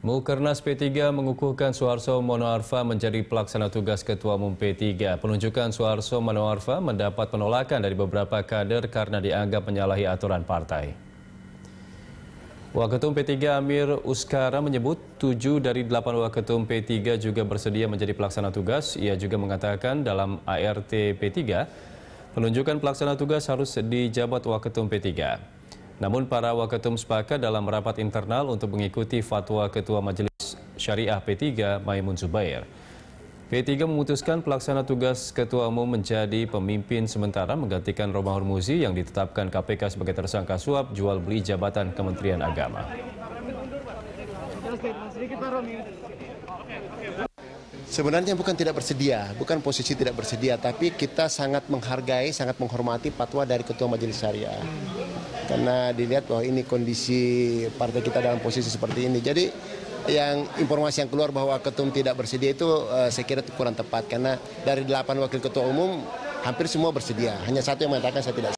Mukernas P3 mengukuhkan Soeharto Monoarfa menjadi pelaksana tugas Ketua Umum P3. Penunjukan Soeharto Monoarfa mendapat penolakan dari beberapa kader karena dianggap menyalahi aturan partai. Waketum P3 Amir Uskara menyebut 7 dari 8 Waketum P3 juga bersedia menjadi pelaksana tugas. Ia juga mengatakan dalam ART P3, penunjukan pelaksana tugas harus dijabat Waketum P3. Namun para waketum sepakat dalam rapat internal untuk mengikuti fatwa Ketua Majelis Syariah P3 Maimun Zubair. P3 memutuskan pelaksana tugas Ketua Umum menjadi pemimpin sementara menggantikan Romahur Muzi yang ditetapkan KPK sebagai tersangka suap jual beli jabatan Kementerian Agama. Sebenarnya bukan tidak bersedia, bukan posisi tidak bersedia, tapi kita sangat menghargai, sangat menghormati fatwa dari Ketua Majelis Syariah karena dilihat bahwa ini kondisi partai kita dalam posisi seperti ini. Jadi yang informasi yang keluar bahwa ketum tidak bersedia itu uh, saya kira kurang tepat karena dari delapan wakil ketua umum hampir semua bersedia. Hanya satu yang mengatakan saya tidak.